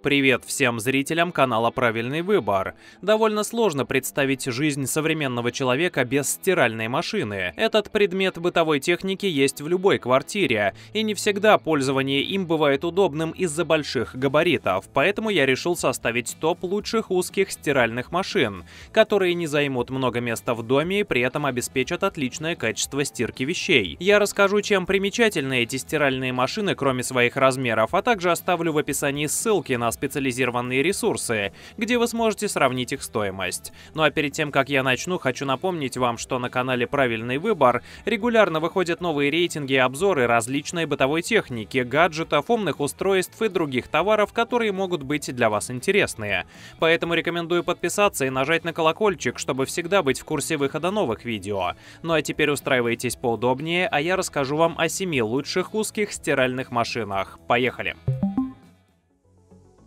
Привет всем зрителям канала «Правильный выбор». Довольно сложно представить жизнь современного человека без стиральной машины. Этот предмет бытовой техники есть в любой квартире, и не всегда пользование им бывает удобным из-за больших габаритов, поэтому я решил составить топ лучших узких стиральных машин, которые не займут много места в доме и при этом обеспечат отличное качество стирки вещей. Я расскажу, чем примечательны эти стиральные машины, кроме своих размеров, а также оставлю в описании ссылки на на специализированные ресурсы, где вы сможете сравнить их стоимость. Ну а перед тем, как я начну, хочу напомнить вам, что на канале «Правильный выбор» регулярно выходят новые рейтинги и обзоры различной бытовой техники, гаджетов, умных устройств и других товаров, которые могут быть для вас интересны. Поэтому рекомендую подписаться и нажать на колокольчик, чтобы всегда быть в курсе выхода новых видео. Ну а теперь устраивайтесь поудобнее, а я расскажу вам о семи лучших узких стиральных машинах. Поехали!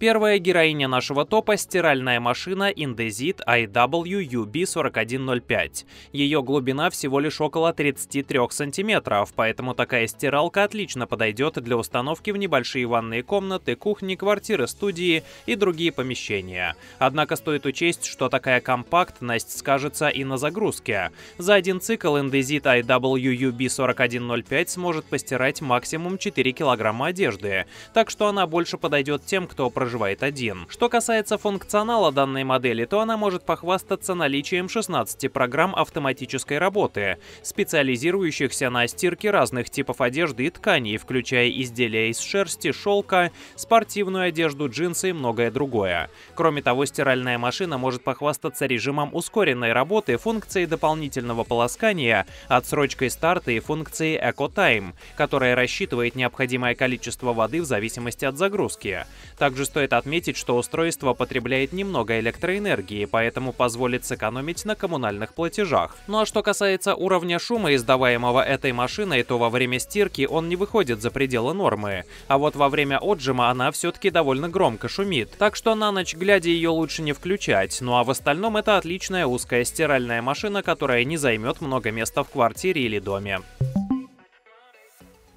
Первая героиня нашего топа – стиральная машина Indesit iwub 4105 Ее глубина всего лишь около 33 сантиметров, поэтому такая стиралка отлично подойдет для установки в небольшие ванные комнаты, кухни, квартиры, студии и другие помещения. Однако стоит учесть, что такая компактность скажется и на загрузке. За один цикл Indesit iwub 4105 сможет постирать максимум 4 килограмма одежды, так что она больше подойдет тем, кто проживает проживает один. Что касается функционала данной модели, то она может похвастаться наличием 16 программ автоматической работы, специализирующихся на стирке разных типов одежды и тканей, включая изделия из шерсти, шелка, спортивную одежду, джинсы и многое другое. Кроме того, стиральная машина может похвастаться режимом ускоренной работы, функцией дополнительного полоскания, отсрочкой старта и функцией EcoTime, которая рассчитывает необходимое количество воды в зависимости от загрузки. Также стоит стоит отметить, что устройство потребляет немного электроэнергии, поэтому позволит сэкономить на коммунальных платежах. Ну а что касается уровня шума, издаваемого этой машиной, то во время стирки он не выходит за пределы нормы. А вот во время отжима она все-таки довольно громко шумит. Так что на ночь глядя ее лучше не включать. Ну а в остальном это отличная узкая стиральная машина, которая не займет много места в квартире или доме.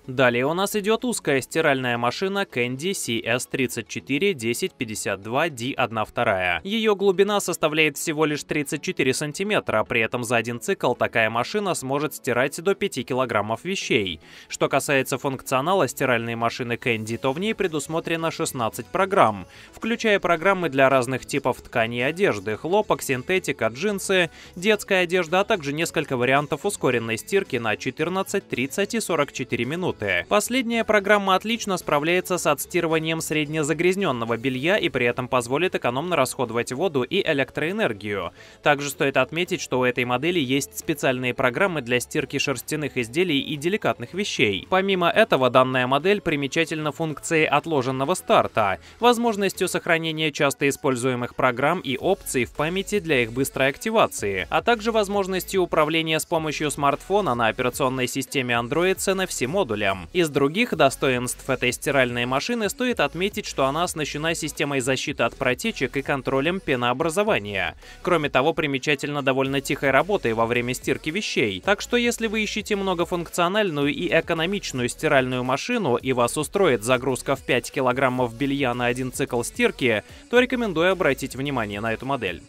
Далее у нас идет узкая стиральная машина Candy cs 341052 d 1 2 Ее глубина составляет всего лишь 34 сантиметра, при этом за один цикл такая машина сможет стирать до 5 килограммов вещей. Что касается функционала стиральной машины Candy, то в ней предусмотрено 16 программ, включая программы для разных типов тканей и одежды, хлопок, синтетика, джинсы, детская одежда, а также несколько вариантов ускоренной стирки на 14, 30 и 44 минуты продукты. Последняя программа отлично справляется с отстирыванием среднезагрязненного белья и при этом позволит экономно расходовать воду и электроэнергию. Также стоит отметить, что у этой модели есть специальные программы для стирки шерстяных изделий и деликатных вещей. Помимо этого, данная модель примечательна функцией отложенного старта, возможностью сохранения часто используемых программ и опций в памяти для их быстрой активации, а также возможностью управления с помощью смартфона на операционной системе Android с NFC-модулем пользователям. Из других достоинств этой стиральной машины стоит отметить, что она оснащена системой защиты от протечек и контролем пенообразования. Кроме того, примечательно довольно тихой работой во время стирки вещей. Так что если вы ищете многофункциональную и экономичную стиральную машину и вас устроит загрузка в 5 килограммов белья на один цикл стирки, то рекомендую обратить внимание на эту модель.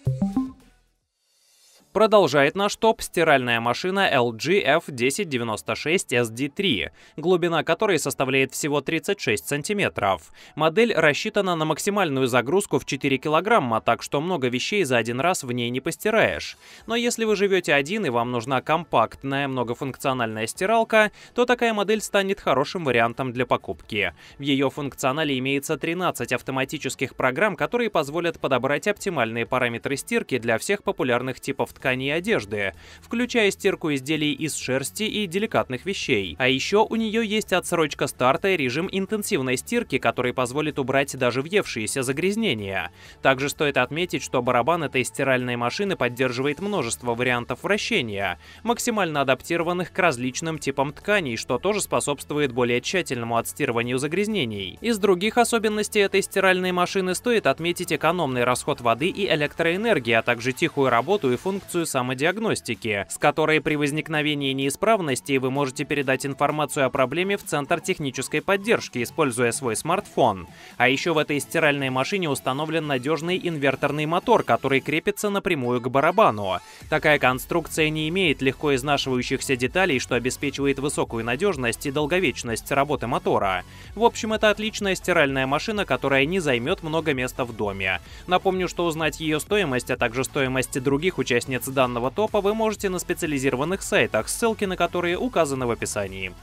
Продолжает наш топ стиральная машина LG F1096SD3, глубина которой составляет всего 36 сантиметров. Модель рассчитана на максимальную загрузку в 4 килограмма, так что много вещей за один раз в ней не постираешь. Но если вы живете один и вам нужна компактная многофункциональная стиралка, то такая модель станет хорошим вариантом для покупки. В ее функционале имеется 13 автоматических программ, которые позволят подобрать оптимальные параметры стирки для всех популярных типов тканей тканей одежды, включая стирку изделий из шерсти и деликатных вещей. А еще у нее есть отсрочка старта и режим интенсивной стирки, который позволит убрать даже въевшиеся загрязнения. Также стоит отметить, что барабан этой стиральной машины поддерживает множество вариантов вращения, максимально адаптированных к различным типам тканей, что тоже способствует более тщательному отстирыванию загрязнений. Из других особенностей этой стиральной машины стоит отметить экономный расход воды и электроэнергии, а также тихую работу и функцию функцию самодиагностики, с которой при возникновении неисправности вы можете передать информацию о проблеме в Центр технической поддержки, используя свой смартфон. А еще в этой стиральной машине установлен надежный инверторный мотор, который крепится напрямую к барабану. Такая конструкция не имеет легко изнашивающихся деталей, что обеспечивает высокую надежность и долговечность работы мотора. В общем, это отличная стиральная машина, которая не займет много места в доме. Напомню, что узнать ее стоимость, а также стоимость других участниц образец данного топа вы можете на специализированных сайтах, ссылки на которые указаны в описании.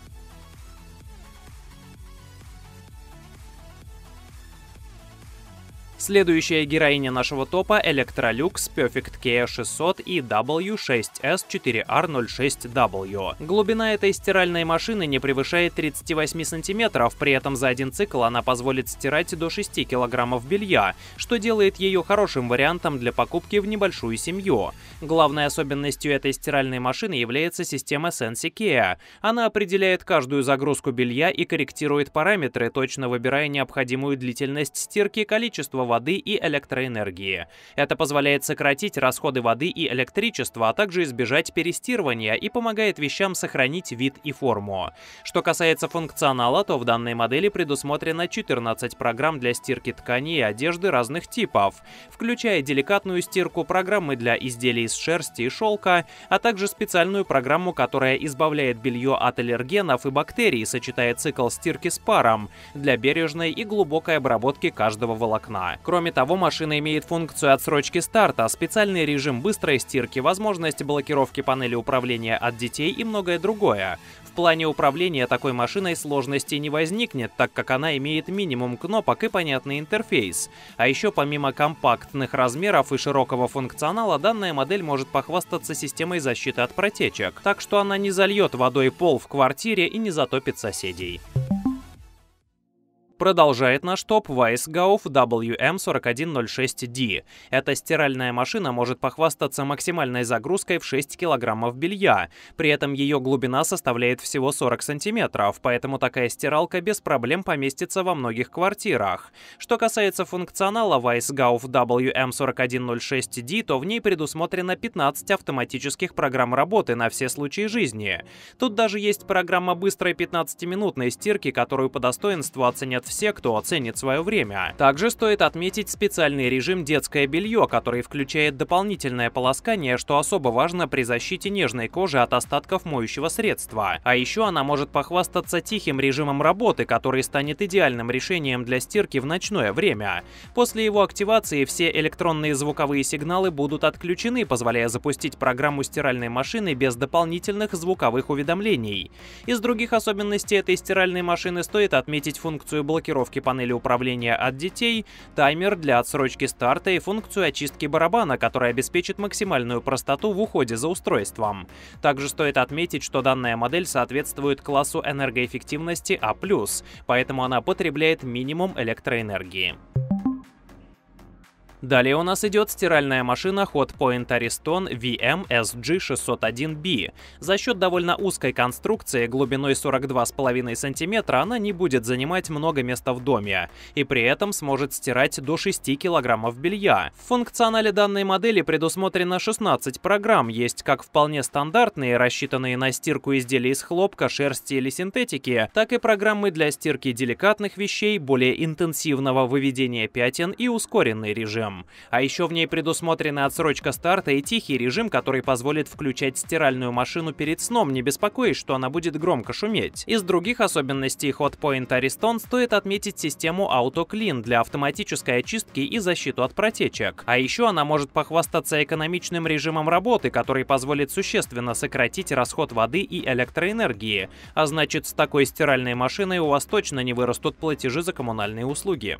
Следующая героиня нашего топа — Electrolux Perfect Kia 600 и W6S4R06W. Глубина этой стиральной машины не превышает 38 сантиметров, при этом за один цикл она позволит стирать до 6 килограммов белья, что делает ее хорошим вариантом для покупки в небольшую семью. Главной особенностью этой стиральной машины является система Sensi Kia. Она определяет каждую загрузку белья и корректирует параметры, точно выбирая необходимую длительность стирки, количество воды воды и электроэнергии. Это позволяет сократить расходы воды и электричества, а также избежать перестирывания и помогает вещам сохранить вид и форму. Что касается функционала, то в данной модели предусмотрено 14 программ для стирки тканей и одежды разных типов, включая деликатную стирку, программы для изделий из шерсти и шелка, а также специальную программу, которая избавляет белье от аллергенов и бактерий, сочетая цикл стирки с паром для бережной и глубокой обработки каждого волокна. Кроме того, машина имеет функцию отсрочки старта, специальный режим быстрой стирки, возможность блокировки панели управления от детей и многое другое. В плане управления такой машиной сложностей не возникнет, так как она имеет минимум кнопок и понятный интерфейс. А еще помимо компактных размеров и широкого функционала, данная модель может похвастаться системой защиты от протечек, так что она не зальет водой пол в квартире и не затопит соседей. Продолжает наш топ Weissgauf WM4106D. Эта стиральная машина может похвастаться максимальной загрузкой в 6 килограммов белья. При этом ее глубина составляет всего 40 сантиметров, поэтому такая стиралка без проблем поместится во многих квартирах. Что касается функционала Weissgauf WM4106D, то в ней предусмотрено 15 автоматических программ работы на все случаи жизни. Тут даже есть программа быстрой 15-минутной стирки, которую по достоинству оценят все, кто оценит свое время. Также стоит отметить специальный режим детское белье, который включает дополнительное полоскание, что особо важно при защите нежной кожи от остатков моющего средства. А еще она может похвастаться тихим режимом работы, который станет идеальным решением для стирки в ночное время. После его активации все электронные звуковые сигналы будут отключены, позволяя запустить программу стиральной машины без дополнительных звуковых уведомлений. Из других особенностей этой стиральной машины стоит отметить функцию блокировки блокировки панели управления от детей, таймер для отсрочки старта и функцию очистки барабана, которая обеспечит максимальную простоту в уходе за устройством. Также стоит отметить, что данная модель соответствует классу энергоэффективности А+, поэтому она потребляет минимум электроэнергии. Далее у нас идет стиральная машина Hot Point Ariston VM-SG601B. За счет довольно узкой конструкции, глубиной 42,5 см, она не будет занимать много места в доме, и при этом сможет стирать до 6 кг белья. В функционале данной модели предусмотрено 16 программ, есть как вполне стандартные, рассчитанные на стирку изделий из хлопка, шерсти или синтетики, так и программы для стирки деликатных вещей, более интенсивного выведения пятен и ускоренный режим режимом. А еще в ней предусмотрена отсрочка старта и тихий режим, который позволит включать стиральную машину перед сном, не беспокоясь, что она будет громко шуметь. Из других особенностей Hotpoint Ariston стоит отметить систему Auto Clean для автоматической очистки и защиту от протечек. А еще она может похвастаться экономичным режимом работы, который позволит существенно сократить расход воды и электроэнергии. А значит, с такой стиральной машиной у вас точно не вырастут платежи за коммунальные услуги.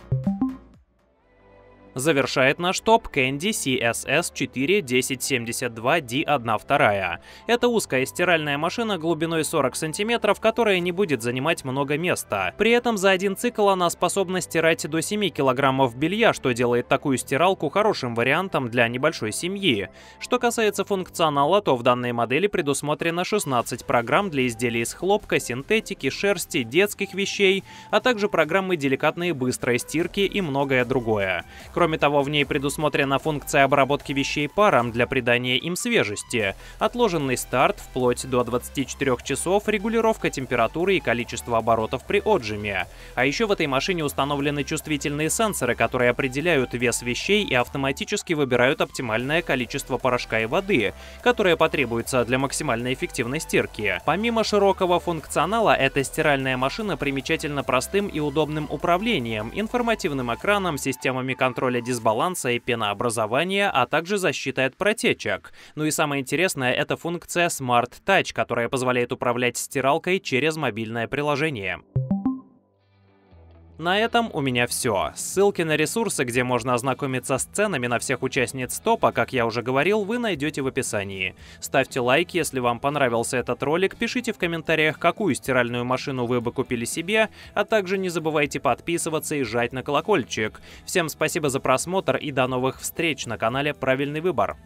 Завершает наш топ Candy CSS 41072D12. Это узкая стиральная машина глубиной 40 см, которая не будет занимать много места. При этом за один цикл она способна стирать до 7 кг белья, что делает такую стиралку хорошим вариантом для небольшой семьи. Что касается функционала, то в данной модели предусмотрено 16 программ для изделий из хлопка, синтетики, шерсти, детских вещей, а также программы деликатной быстрой стирки и многое другое. Кроме Кроме того, в ней предусмотрена функция обработки вещей паром для придания им свежести, отложенный старт вплоть до 24 часов, регулировка температуры и количества оборотов при отжиме. А еще в этой машине установлены чувствительные сенсоры, которые определяют вес вещей и автоматически выбирают оптимальное количество порошка и воды, которое потребуется для максимальной эффективной стирки. Помимо широкого функционала, эта стиральная машина примечательна простым и удобным управлением, информативным экраном, системами контроля контроля дисбаланса и пенообразования, а также защиты от протечек. Ну и самое интересное, это функция Smart Touch, которая позволяет управлять стиралкой через мобильное приложение. На этом у меня все. Ссылки на ресурсы, где можно ознакомиться с ценами на всех участниц топа, как я уже говорил, вы найдете в описании. Ставьте лайк, если вам понравился этот ролик, пишите в комментариях, какую стиральную машину вы бы купили себе, а также не забывайте подписываться и жать на колокольчик. Всем спасибо за просмотр и до новых встреч на канале «Правильный выбор».